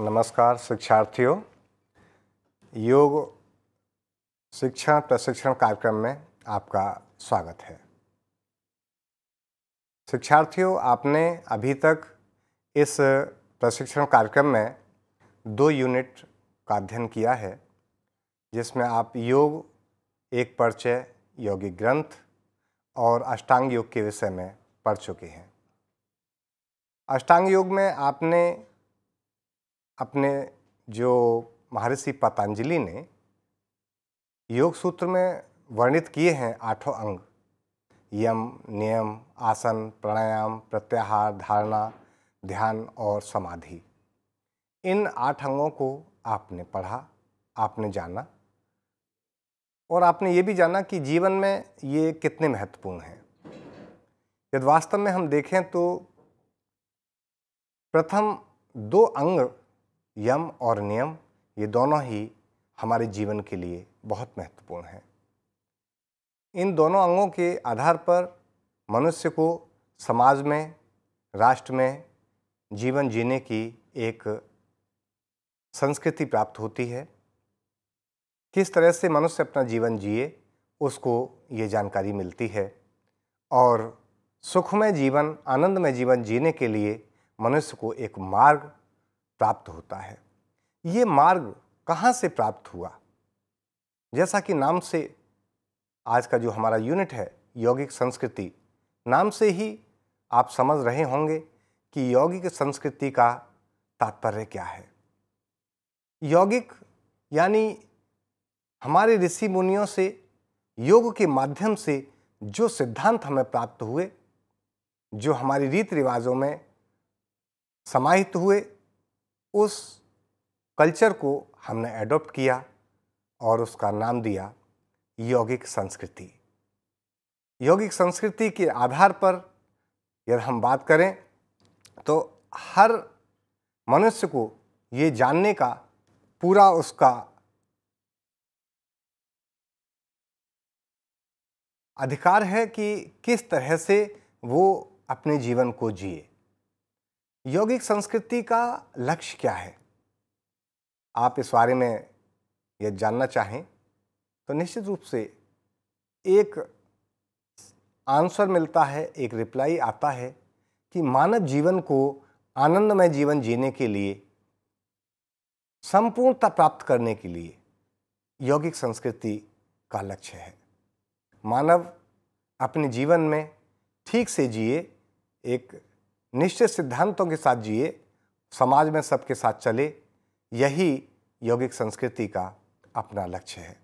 नमस्कार शिक्षार्थियों योग शिक्षण प्रशिक्षण कार्यक्रम में आपका स्वागत है शिक्षार्थियों आपने अभी तक इस प्रशिक्षण कार्यक्रम में दो यूनिट का अध्ययन किया है जिसमें आप योग एक परिचय योगिक ग्रंथ और अष्टांग योग के विषय में पढ़ चुके हैं अष्टांग योग में आपने अपने जो महर्षि पतंजलि ने योग सूत्र में वर्णित किए हैं आठों अंग यम नियम आसन प्राणायाम प्रत्याहार धारणा ध्यान और समाधि इन आठ अंगों को आपने पढ़ा आपने जाना और आपने ये भी जाना कि जीवन में ये कितने महत्वपूर्ण हैं यदि वास्तव में हम देखें तो प्रथम दो अंग यम और नियम ये दोनों ही हमारे जीवन के लिए बहुत महत्वपूर्ण हैं इन दोनों अंगों के आधार पर मनुष्य को समाज में राष्ट्र में जीवन जीने की एक संस्कृति प्राप्त होती है किस तरह से मनुष्य अपना जीवन जिए उसको ये जानकारी मिलती है और सुखमय जीवन आनंदमय जीवन जीने के लिए मनुष्य को एक मार्ग प्राप्त होता है ये मार्ग कहाँ से प्राप्त हुआ जैसा कि नाम से आज का जो हमारा यूनिट है यौगिक संस्कृति नाम से ही आप समझ रहे होंगे कि यौगिक संस्कृति का तात्पर्य क्या है यौगिक यानी हमारे ऋषि मुनियों से योग के माध्यम से जो सिद्धांत हमें प्राप्त हुए जो हमारी रीति रिवाजों में समाहित हुए उस कल्चर को हमने एडॉप्ट किया और उसका नाम दिया यौगिक संस्कृति यौगिक संस्कृति के आधार पर यदि हम बात करें तो हर मनुष्य को ये जानने का पूरा उसका अधिकार है कि किस तरह से वो अपने जीवन को जिए यौगिक संस्कृति का लक्ष्य क्या है आप इस बारे में यह जानना चाहें तो निश्चित रूप से एक आंसर मिलता है एक रिप्लाई आता है कि मानव जीवन को आनंदमय जीवन जीने के लिए संपूर्णता प्राप्त करने के लिए यौगिक संस्कृति का लक्ष्य है मानव अपने जीवन में ठीक से जिए एक निश्चित सिद्धांतों के साथ जिए समाज में सबके साथ चले यही यौगिक संस्कृति का अपना लक्ष्य है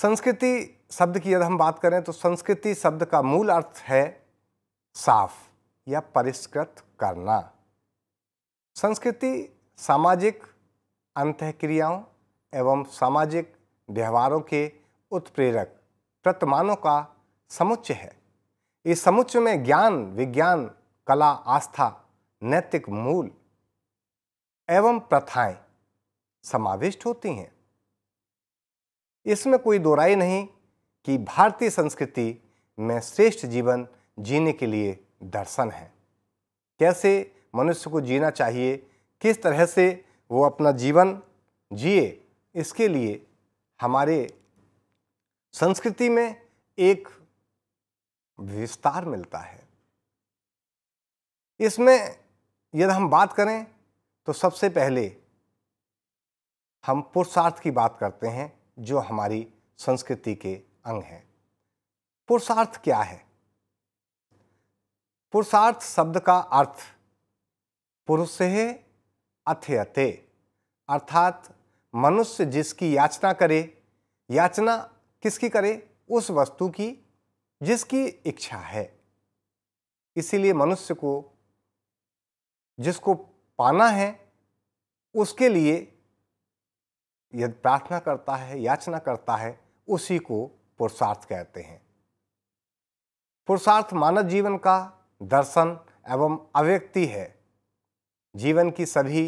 संस्कृति शब्द की यदि हम बात करें तो संस्कृति शब्द का मूल अर्थ है साफ या परिष्कृत करना संस्कृति सामाजिक अंत क्रियाओं एवं सामाजिक व्यवहारों के उत्प्रेरक प्रतिमानों का समुच्चय है इस समुच्चय में ज्ञान विज्ञान कला आस्था नैतिक मूल एवं प्रथाएं समाविष्ट होती हैं इसमें कोई दोराई नहीं कि भारतीय संस्कृति में श्रेष्ठ जीवन जीने के लिए दर्शन है कैसे मनुष्य को जीना चाहिए किस तरह से वो अपना जीवन जिए इसके लिए हमारे संस्कृति में एक विस्तार मिलता है इसमें यदि हम बात करें तो सबसे पहले हम पुरुषार्थ की बात करते हैं जो हमारी संस्कृति के अंग हैं पुरुषार्थ क्या है पुरुषार्थ शब्द का अर्थ पुरुष अथे अथयते अर्थात मनुष्य जिसकी याचना करे याचना किसकी करे उस वस्तु की जिसकी इच्छा है इसीलिए मनुष्य को जिसको पाना है उसके लिए यदि प्रार्थना करता है याचना करता है उसी को पुरुषार्थ कहते हैं पुरुषार्थ मानव जीवन का दर्शन एवं अव्यक्ति है जीवन की सभी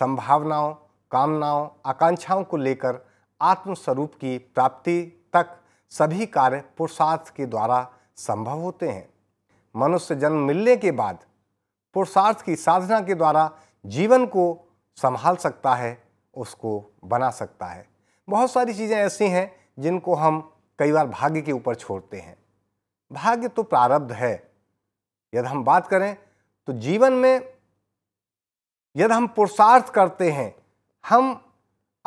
संभावनाओं कामनाओं आकांक्षाओं को लेकर आत्मस्वरूप की प्राप्ति तक सभी कार्य पुरुषार्थ के द्वारा संभव होते हैं मनुष्य जन्म मिलने के बाद पुरुषार्थ की साधना के द्वारा जीवन को संभाल सकता है उसको बना सकता है बहुत सारी चीज़ें ऐसी हैं जिनको हम कई बार भाग्य के ऊपर छोड़ते हैं भाग्य तो प्रारब्ध है यदि हम बात करें तो जीवन में यदि हम पुरुषार्थ करते हैं हम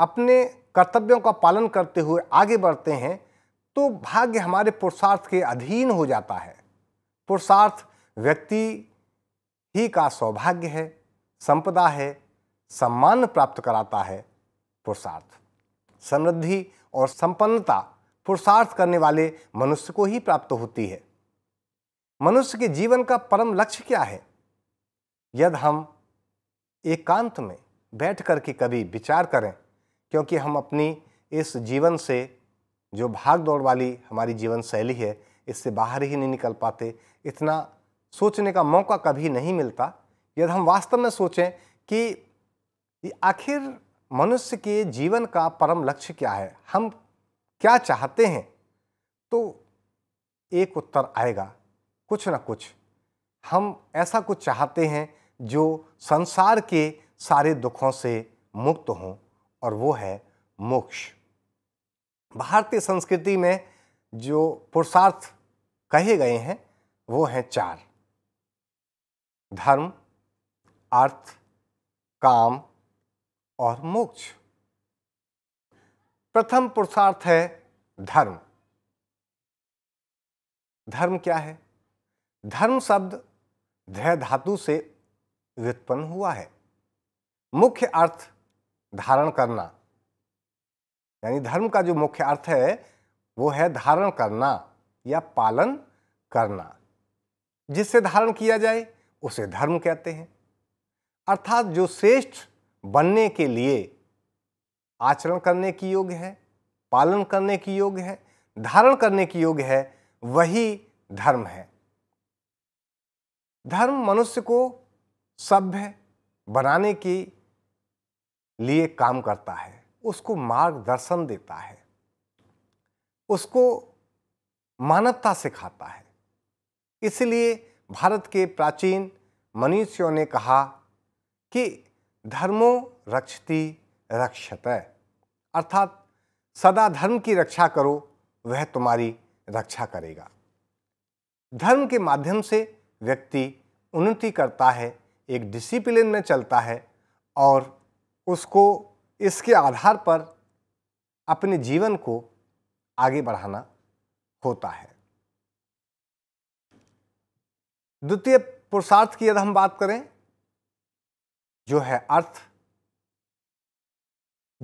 अपने कर्तव्यों का पालन करते हुए आगे बढ़ते हैं तो भाग्य हमारे पुरुषार्थ के अधीन हो जाता है पुरुषार्थ व्यक्ति ही का सौभाग्य है संपदा है सम्मान प्राप्त कराता है पुरुषार्थ समृद्धि और संपन्नता पुरुषार्थ करने वाले मनुष्य को ही प्राप्त होती है मनुष्य के जीवन का परम लक्ष्य क्या है यदि हम एकांत में बैठ कर के कभी विचार करें क्योंकि हम अपनी इस जीवन से जो भाग दौड़ वाली हमारी जीवन शैली है इससे बाहर ही नहीं निकल पाते इतना सोचने का मौका कभी नहीं मिलता यदि हम वास्तव में सोचें कि आखिर मनुष्य के जीवन का परम लक्ष्य क्या है हम क्या चाहते हैं तो एक उत्तर आएगा कुछ ना कुछ हम ऐसा कुछ चाहते हैं जो संसार के सारे दुखों से मुक्त हों और वो है मोक्ष भारतीय संस्कृति में जो पुरुषार्थ कहे गए हैं वो हैं चार धर्म अर्थ काम और मोक्ष प्रथम पुरुषार्थ है धर्म धर्म क्या है धर्म शब्द ध्य धातु से व्युत्पन्न हुआ है मुख्य अर्थ धारण करना यानी धर्म का जो मुख्य अर्थ है वो है धारण करना या पालन करना जिससे धारण किया जाए उसे धर्म कहते हैं अर्थात जो श्रेष्ठ बनने के लिए आचरण करने की योग्य है पालन करने की योग्य है धारण करने की योग्य है वही धर्म है धर्म मनुष्य को सभ्य बनाने के लिए काम करता है उसको मार्गदर्शन देता है उसको मानवता सिखाता है इसलिए भारत के प्राचीन मनुष्यों ने कहा कि धर्मो रक्षति रक्षत अर्थात सदा धर्म की रक्षा करो वह तुम्हारी रक्षा करेगा धर्म के माध्यम से व्यक्ति उन्नति करता है एक डिसिप्लिन में चलता है और उसको इसके आधार पर अपने जीवन को आगे बढ़ाना होता है द्वितीय पुरुषार्थ की यदि हम बात करें जो है अर्थ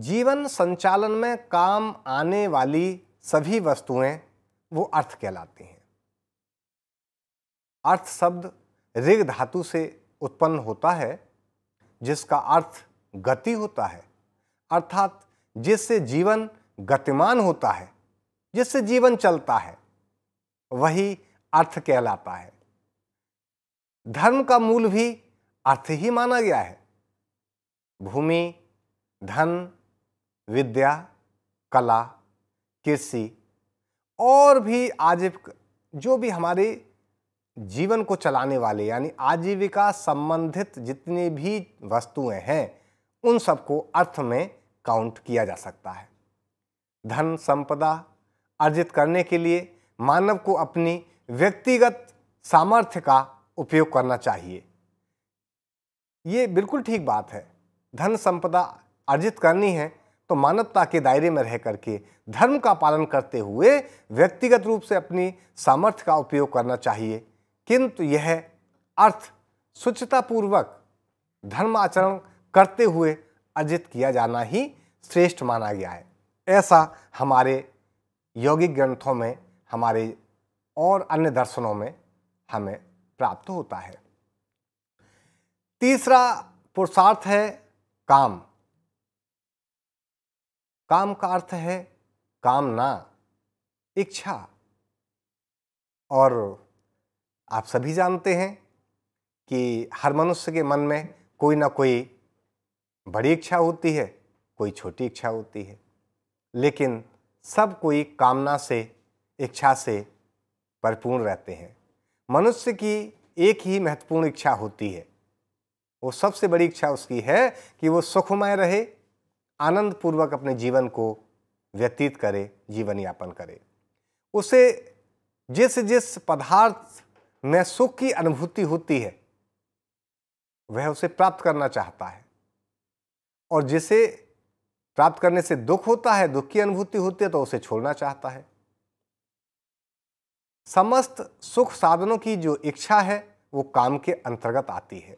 जीवन संचालन में काम आने वाली सभी वस्तुएं वो अर्थ कहलाती हैं अर्थ शब्द ऋग धातु से उत्पन्न होता है जिसका अर्थ गति होता है अर्थात जिससे जीवन गतिमान होता है जिससे जीवन चलता है वही अर्थ कहलाता है धर्म का मूल भी अर्थ ही माना गया है भूमि धन विद्या कला कृषि और भी आजीविक जो भी हमारे जीवन को चलाने वाले यानी आजीविका संबंधित जितनी भी वस्तुएं हैं उन सबको अर्थ में काउंट किया जा सकता है धन संपदा अर्जित करने के लिए मानव को अपनी व्यक्तिगत सामर्थ्य का उपयोग करना चाहिए ये बिल्कुल ठीक बात है धन संपदा अर्जित करनी है तो मानवता के दायरे में रह करके धर्म का पालन करते हुए व्यक्तिगत रूप से अपनी सामर्थ्य का उपयोग करना चाहिए किंतु यह अर्थ स्वच्छतापूर्वक धर्म आचरण करते हुए अर्जित किया जाना ही श्रेष्ठ माना गया है ऐसा हमारे यौगिक ग्रंथों में हमारे और अन्य दर्शनों में हमें प्राप्त होता है तीसरा पुरुषार्थ है काम काम का अर्थ है कामना इच्छा और आप सभी जानते हैं कि हर मनुष्य के मन में कोई ना कोई बड़ी इच्छा होती है कोई छोटी इच्छा होती है लेकिन सब कोई कामना से इच्छा से परिपूर्ण रहते हैं मनुष्य की एक ही महत्वपूर्ण इच्छा होती है वो सबसे बड़ी इच्छा उसकी है कि वो सुखमय रहे आनंद पूर्वक अपने जीवन को व्यतीत करे जीवन यापन करे उसे जिस जिस पदार्थ में सुख की अनुभूति होती है वह उसे प्राप्त करना चाहता है और जिसे प्राप्त करने से दुख होता है दुख की अनुभूति होती है तो उसे छोड़ना चाहता है समस्त सुख साधनों की जो इच्छा है वो काम के अंतर्गत आती है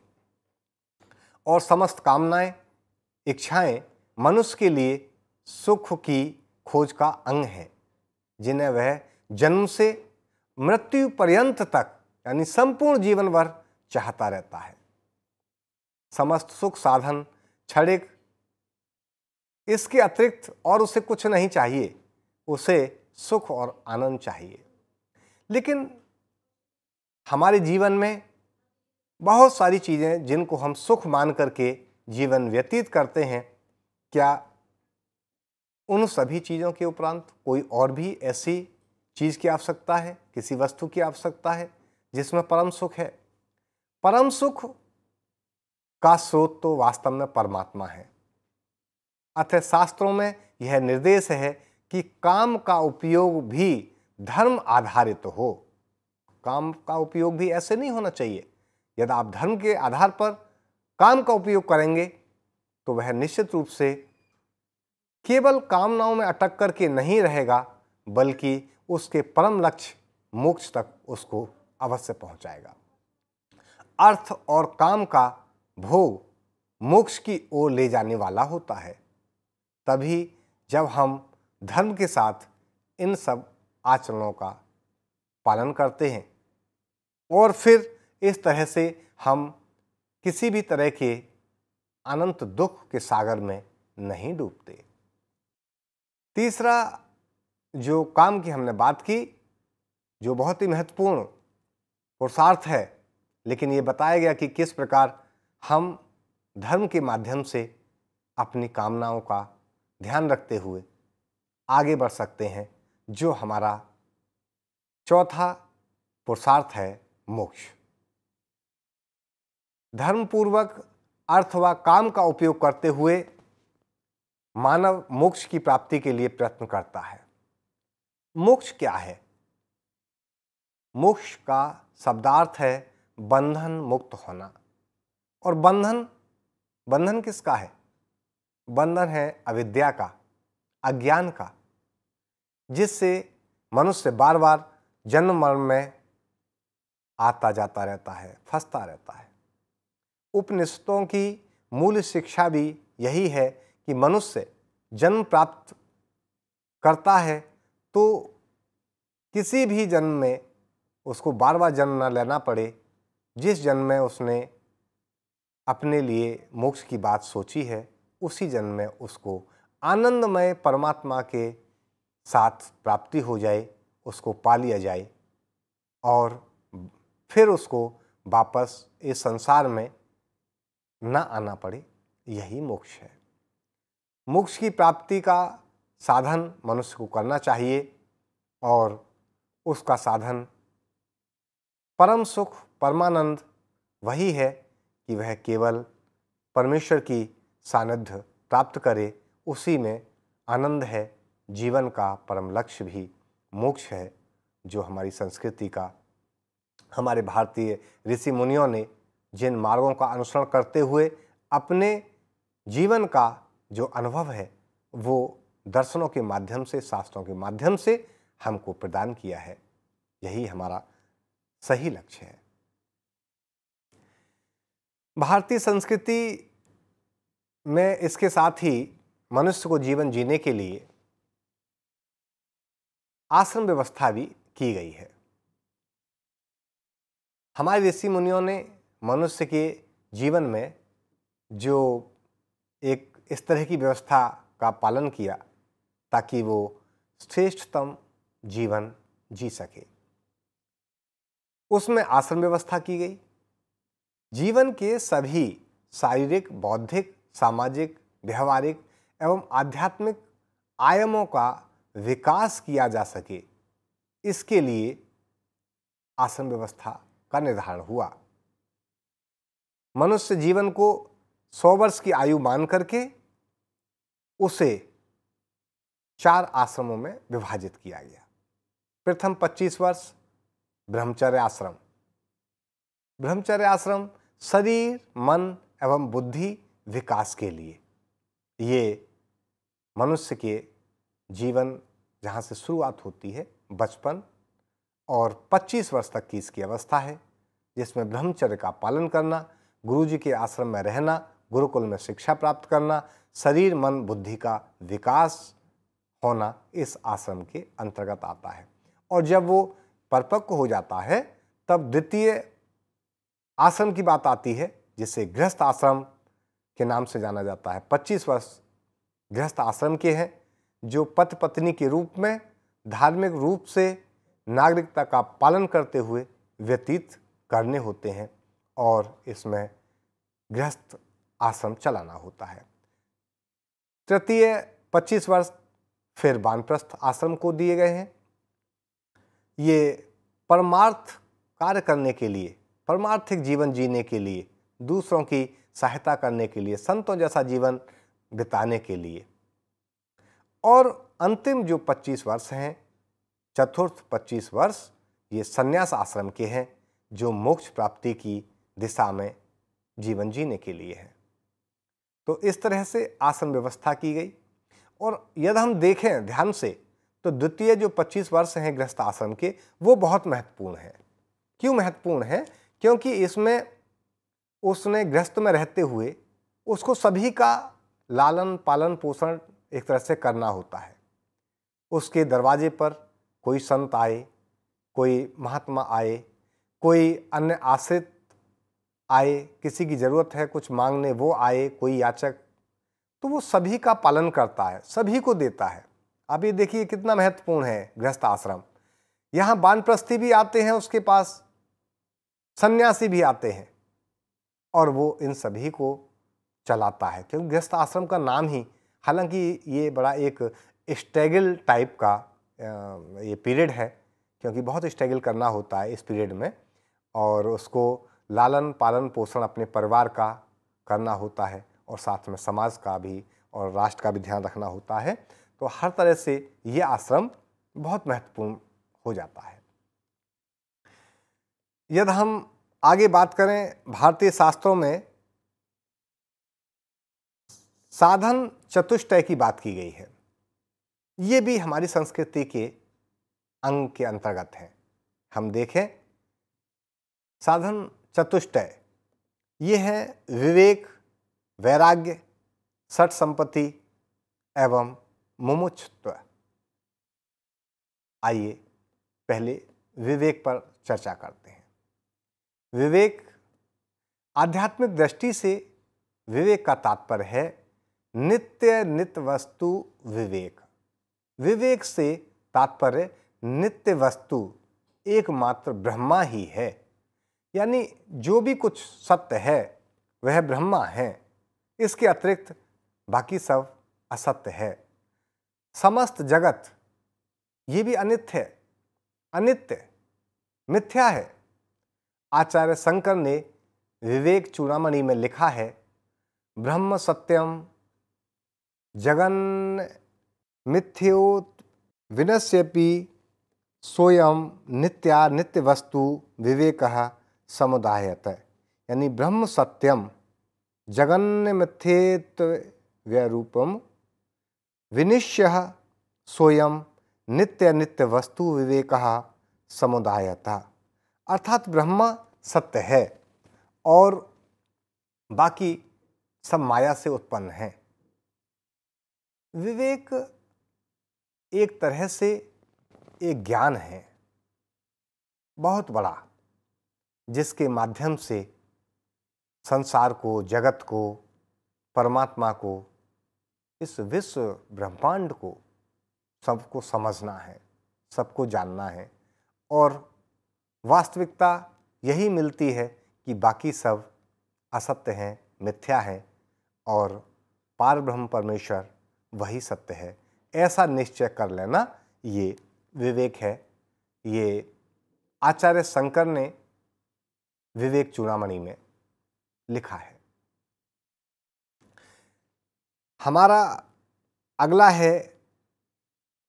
और समस्त कामनाएं इच्छाएं मनुष्य के लिए सुख की खोज का अंग है जिन्हें वह जन्म से मृत्यु पर्यंत तक यानी संपूर्ण जीवन भर चाहता रहता है समस्त सुख साधन क्षणिक इसके अतिरिक्त और उसे कुछ नहीं चाहिए उसे सुख और आनंद चाहिए लेकिन हमारे जीवन में बहुत सारी चीज़ें जिनको हम सुख मान करके जीवन व्यतीत करते हैं क्या उन सभी चीज़ों के उपरांत कोई और भी ऐसी चीज़ की आवश्यकता है किसी वस्तु की आवश्यकता है जिसमें परम सुख है परम सुख का स्रोत तो वास्तव में परमात्मा है अतः शास्त्रों में यह निर्देश है कि काम का उपयोग भी धर्म आधारित हो काम का उपयोग भी ऐसे नहीं होना चाहिए यदि आप धर्म के आधार पर काम का उपयोग करेंगे तो वह निश्चित रूप से केवल कामनाओं में अटक करके नहीं रहेगा बल्कि उसके परम लक्ष्य मोक्ष तक उसको अवश्य पहुंचाएगा अर्थ और काम का भोग मोक्ष की ओर ले जाने वाला होता है तभी जब हम धर्म के साथ इन सब आचरणों का पालन करते हैं और फिर इस तरह से हम किसी भी तरह के अनंत दुख के सागर में नहीं डूबते तीसरा जो काम की हमने बात की जो बहुत ही महत्वपूर्ण पुरुषार्थ है लेकिन ये बताया गया कि किस प्रकार हम धर्म के माध्यम से अपनी कामनाओं का ध्यान रखते हुए आगे बढ़ सकते हैं जो हमारा चौथा पुरुषार्थ है मोक्ष धर्मपूर्वक अर्थ व काम का उपयोग करते हुए मानव मोक्ष की प्राप्ति के लिए प्रयत्न करता है मोक्ष क्या है मोक्ष का शब्दार्थ है बंधन मुक्त होना और बंधन बंधन किसका है बंधन है अविद्या का अज्ञान का जिससे मनुष्य बार बार जन्म मरण में आता जाता रहता है फंसता रहता है उपनिषदों की मूल शिक्षा भी यही है कि मनुष्य जन्म प्राप्त करता है तो किसी भी जन्म में उसको बार बार जन्म न लेना पड़े जिस जन्म में उसने अपने लिए मोक्ष की बात सोची है उसी जन्म में उसको आनंदमय परमात्मा के साथ प्राप्ति हो जाए उसको पा लिया जाए और फिर उसको वापस इस संसार में ना आना पड़े यही मोक्ष है मोक्ष की प्राप्ति का साधन मनुष्य को करना चाहिए और उसका साधन परम सुख परमानंद वही है कि वह केवल परमेश्वर की सानिध्य प्राप्त करे उसी में आनंद है जीवन का परम लक्ष्य भी मोक्ष है जो हमारी संस्कृति का हमारे भारतीय ऋषि मुनियों ने जिन मार्गों का अनुसरण करते हुए अपने जीवन का जो अनुभव है वो दर्शनों के माध्यम से शास्त्रों के माध्यम से हमको प्रदान किया है यही हमारा सही लक्ष्य है भारतीय संस्कृति में इसके साथ ही मनुष्य को जीवन जीने के लिए आश्रम व्यवस्था भी की गई है हमारे ऋषि मुनियों ने मनुष्य के जीवन में जो एक इस तरह की व्यवस्था का पालन किया ताकि वो श्रेष्ठतम जीवन जी सके उसमें आश्रम व्यवस्था की गई जीवन के सभी शारीरिक बौद्धिक सामाजिक व्यवहारिक एवं आध्यात्मिक आयामों का विकास किया जा सके इसके लिए आश्रम व्यवस्था का निर्धारण हुआ मनुष्य जीवन को सौ वर्ष की आयु मान करके उसे चार आश्रमों में विभाजित किया गया प्रथम 25 वर्ष ब्रह्मचर्य आश्रम ब्रह्मचर्य आश्रम शरीर मन एवं बुद्धि विकास के लिए ये मनुष्य के जीवन जहाँ से शुरुआत होती है बचपन और 25 वर्ष तक की इसकी अवस्था है जिसमें ब्रह्मचर्य का पालन करना गुरु जी के आश्रम में रहना गुरुकुल में शिक्षा प्राप्त करना शरीर मन बुद्धि का विकास होना इस आश्रम के अंतर्गत आता है और जब वो परिपक्व हो जाता है तब द्वितीय आश्रम की बात आती है जिसे गृहस्थ आश्रम के नाम से जाना जाता है 25 वर्ष गृहस्थ आश्रम के हैं जो पति पत्नी के रूप में धार्मिक रूप से नागरिकता का पालन करते हुए व्यतीत करने होते हैं और इसमें गृहस्थ आश्रम चलाना होता है तृतीय 25 वर्ष फिर वानप्रस्थ आश्रम को दिए गए हैं ये परमार्थ कार्य करने के लिए परमार्थिक जीवन जीने के लिए दूसरों की सहायता करने के लिए संतों जैसा जीवन बिताने के लिए और अंतिम जो 25 वर्ष हैं चतुर्थ 25 वर्ष ये संन्यास आश्रम के हैं जो मोक्ष प्राप्ति की दिशा में जीवन जीने के लिए हैं तो इस तरह से आसन व्यवस्था की गई और यदि हम देखें ध्यान से तो द्वितीय जो 25 वर्ष हैं गृहस्थ आश्रम के वो बहुत महत्वपूर्ण हैं क्यों महत्वपूर्ण हैं क्योंकि इसमें उसने गृहस्थ में रहते हुए उसको सभी का लालन पालन पोषण एक तरह से करना होता है उसके दरवाजे पर कोई संत आए कोई महात्मा आए कोई अन्य आश्रित आए किसी की ज़रूरत है कुछ मांगने वो आए कोई याचक तो वो सभी का पालन करता है सभी को देता है अब ये देखिए कितना महत्वपूर्ण है गृहस्थ आश्रम यहाँ बानप्रस्थी भी आते हैं उसके पास सन्यासी भी आते हैं और वो इन सभी को चलाता है क्योंकि गृहस्थ आश्रम का नाम ही हालांकि ये बड़ा एक स्टेगल टाइप का ये पीरियड है क्योंकि बहुत स्ट्रगल करना होता है इस पीरियड में और उसको लालन पालन पोषण अपने परिवार का करना होता है और साथ में समाज का भी और राष्ट्र का भी ध्यान रखना होता है तो हर तरह से ये आश्रम बहुत महत्वपूर्ण हो जाता है यदि हम आगे बात करें भारतीय शास्त्रों में साधन चतुष्टय की बात की गई है ये भी हमारी संस्कृति के अंग के अंतर्गत है हम देखें साधन चतुष्टय ये है विवेक वैराग्य सठ संपत्ति एवं मुमुक्षुत्व आइए पहले विवेक पर चर्चा करते हैं विवेक आध्यात्मिक दृष्टि से विवेक का तात्पर्य है नित्य नित वस्तु विवेक विवेक से तात्पर्य नित्य वस्तु एकमात्र ब्रह्मा ही है यानी जो भी कुछ सत्य है वह ब्रह्मा है इसके अतिरिक्त बाकी सब असत्य है समस्त जगत ये भी अनित्य अनित्य मिथ्या है आचार्य शंकर ने विवेक चूड़ामणि में लिखा है ब्रह्म सत्यम जगन मिथ्योत विनश्यपि स्वयं नित्या नित्य वस्तु विवेक समुदायत यानी ब्रह्म सत्यम जगन मिथ्येत रूपम विनिश्य स्वयं नित्य नित्य वस्तु विवेक समुदायता अर्थात ब्रह्मा सत्य है और बाकी सब माया से उत्पन्न है विवेक एक तरह से एक ज्ञान है बहुत बड़ा जिसके माध्यम से संसार को जगत को परमात्मा को इस विश्व ब्रह्मांड को सबको समझना है सबको जानना है और वास्तविकता यही मिलती है कि बाकी सब असत्य हैं मिथ्या हैं और पार ब्रह्म परमेश्वर वही सत्य है ऐसा निश्चय कर लेना ये विवेक है ये आचार्य शंकर ने विवेक चूड़ामणि में लिखा है हमारा अगला है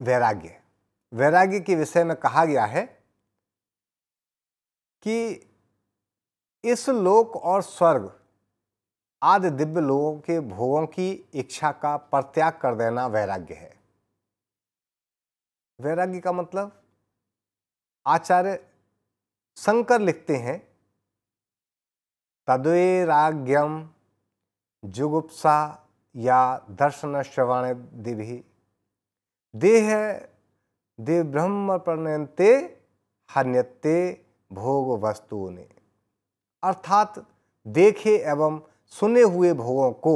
वैराग्य वैराग्य के विषय में कहा गया है कि इस लोक और स्वर्ग आदि दिव्य लोगों के भोगों की इच्छा का परत्याग कर देना वैराग्य है वैराग्य का मतलब आचार्य शंकर लिखते हैं तदवैराग्यम जुगुप्सा या दर्शन श्रवण दिवि देह देव ब्रह्म प्रणयते हन्यते भोग वस्तुओं ने अर्थात देखे एवं सुने हुए भोगों को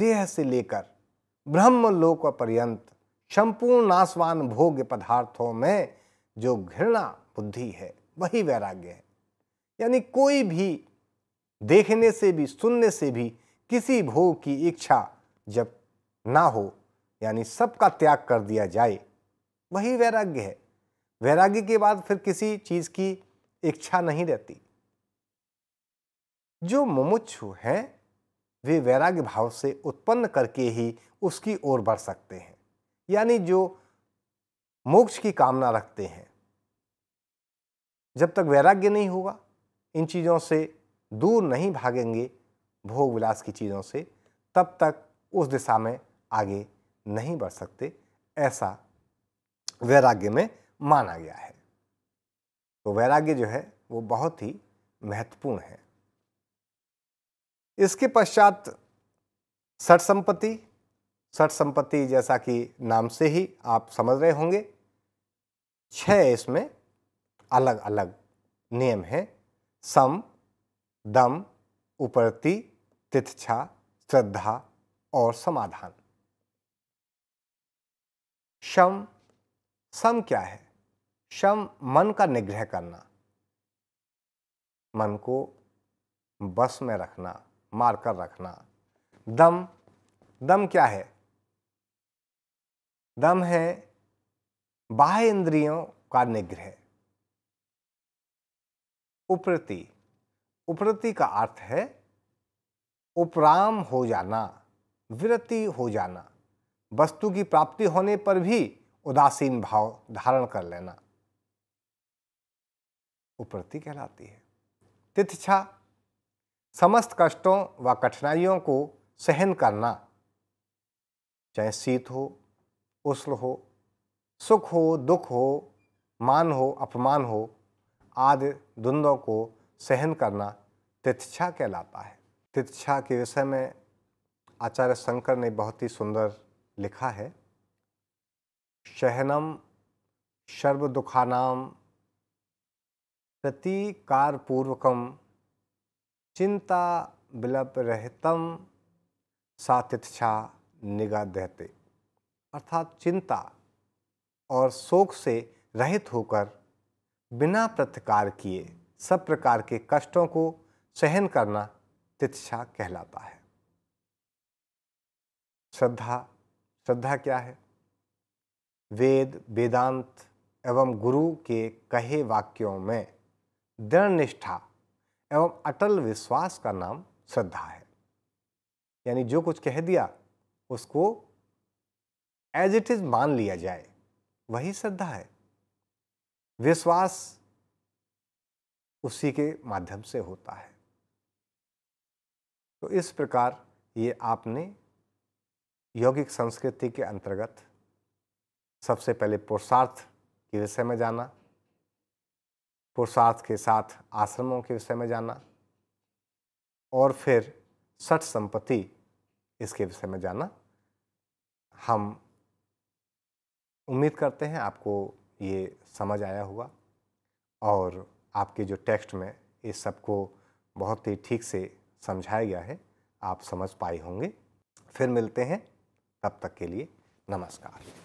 देह से लेकर ब्रह्मलोक पर्यंत संपूर्ण नाशवान भोग पदार्थों में जो घृणा बुद्धि है वही वैराग्य है यानी कोई भी देखने से भी सुनने से भी किसी भोग की इच्छा जब ना हो यानी सबका त्याग कर दिया जाए वही वैराग्य है वैराग्य के बाद फिर किसी चीज़ की इच्छा नहीं रहती जो मुमुच्छु हैं वे वैराग्य भाव से उत्पन्न करके ही उसकी ओर बढ़ सकते हैं यानी जो मोक्ष की कामना रखते हैं जब तक वैराग्य नहीं होगा इन चीज़ों से दूर नहीं भागेंगे भोग विलास की चीज़ों से तब तक उस दिशा में आगे नहीं बढ़ सकते ऐसा वैराग्य में माना गया है तो वैराग्य जो है वो बहुत ही महत्वपूर्ण है इसके पश्चात सठ संपत्ति सठ संपत्ति जैसा कि नाम से ही आप समझ रहे होंगे छ इसमें अलग अलग नियम हैं सम दम उपरति तिथ्छा श्रद्धा और समाधान सम सम क्या है शम मन का निग्रह करना मन को बस में रखना मार कर रखना दम दम क्या है दम है बाह्य इंद्रियों का निग्रह उपरति उपरति का अर्थ है उपराम हो जाना विरति हो जाना वस्तु की प्राप्ति होने पर भी उदासीन भाव धारण कर लेना उपरती कहलाती है तिथिक्षा समस्त कष्टों व कठिनाइयों को सहन करना चाहे शीत हो उष्ण हो सुख हो दुख हो मान हो अपमान हो आदि द्वंद्वों को सहन करना तिथिछा कहलाता है तिथिछा के विषय में आचार्य शंकर ने बहुत ही सुंदर लिखा है शहनम शर्व दुखानाम प्रतीकारपूर्वकं चिंताविलपरहितं सातिच्छा देते अर्थात चिंता और शोक से रहित होकर बिना प्रतिकार किए सब प्रकार के कष्टों को सहन करना तिथा कहलाता है श्रद्धा श्रद्धा क्या है वेद वेदांत एवं गुरु के कहे वाक्यों में दृढ़ निष्ठा एवं अटल विश्वास का नाम श्रद्धा है यानी जो कुछ कह दिया उसको एज इट इज़ मान लिया जाए वही श्रद्धा है विश्वास उसी के माध्यम से होता है तो इस प्रकार ये आपने यौगिक संस्कृति के अंतर्गत सबसे पहले पुरुषार्थ के विषय में जाना पुरुषार्थ के साथ आश्रमों के विषय में जाना और फिर सठ संपत्ति इसके विषय में जाना हम उम्मीद करते हैं आपको ये समझ आया हुआ और आपके जो टेक्स्ट में इस सबको बहुत ही ठीक से समझाया गया है आप समझ पाए होंगे फिर मिलते हैं तब तक के लिए नमस्कार